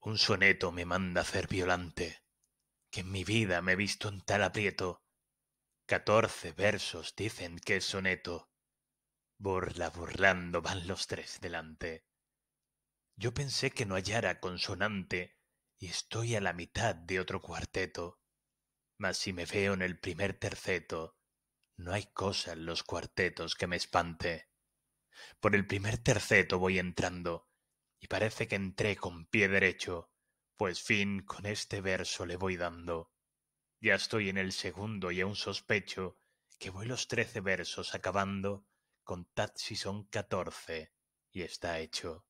un soneto me manda hacer Violante, que en mi vida me he visto en tal aprieto. Catorce versos dicen que soneto. Burla burlando van los tres delante. Yo pensé que no hallara consonante, y estoy a la mitad de otro cuarteto. Mas si me veo en el primer terceto, no hay cosa en los cuartetos que me espante. Por el primer terceto voy entrando, y parece que entré con pie derecho, pues fin con este verso le voy dando. Ya estoy en el segundo y aún sospecho que voy los trece versos acabando contad si son catorce y está hecho.